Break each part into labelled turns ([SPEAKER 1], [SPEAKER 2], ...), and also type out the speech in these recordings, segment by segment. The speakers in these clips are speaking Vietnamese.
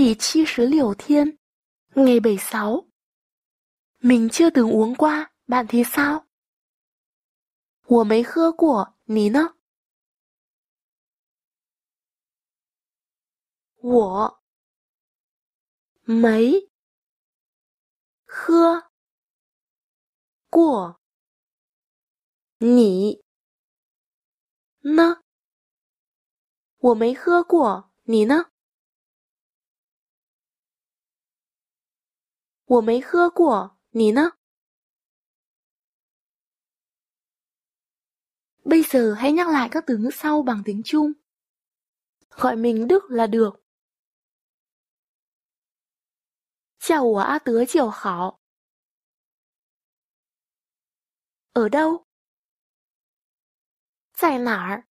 [SPEAKER 1] 第七十六 thiên, ngày 76. Mình chưa từng uống qua, bạn thì sao? 我没喝过，你呢？我没喝过，你呢？我没喝过，你呢？Bây giờ hãy nhắc lại các từ ngữ sau bằng tiếng Trung. Gọi mình Đức là được. Chào của A tứ chiều khảo. Ở đâu? Tại nả.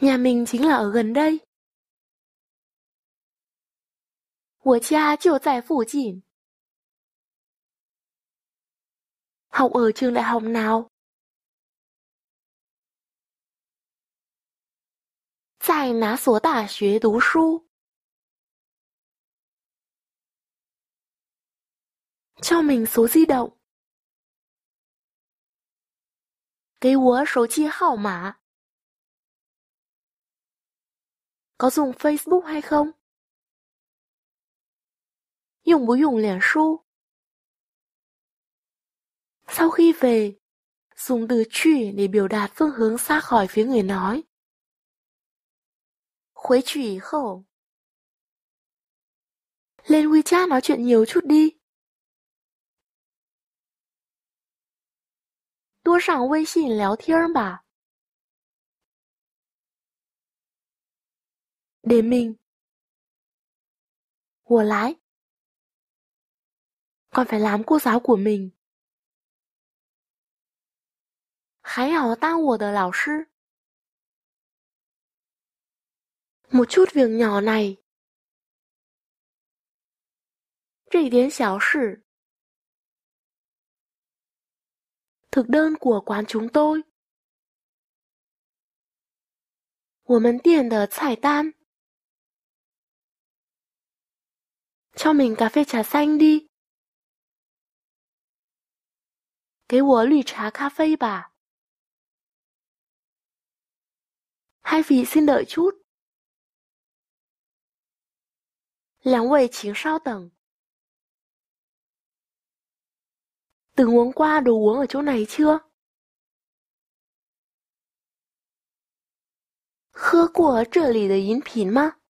[SPEAKER 1] Nhà mình chính là ở gần đây. 我家就在附近。Học ở trường đại học nào? Tại ná số đại học Cho mình số di động. Cái wớ số chi hảo Có dùng Facebook hay không? 用不用脸书? Sau khi về, dùng từ truy để biểu đạt phương hướng xa khỏi phía người nói. Khuấy truy khẩu Lên WeChat nói chuyện nhiều chút đi. 多上微信聊天吧。Để mình. 我来。con phải làm cô giáo của mình. của sư, một chút việc nhỏ này. sự, thực đơn của quán chúng tôi. của tiền tan, cho mình cà phê trà xanh đi. 给我绿茶咖啡吧。两位，请稍等。两位，请稍等。等。两位，请稍等。两位，请稍等。两位，请稍等。两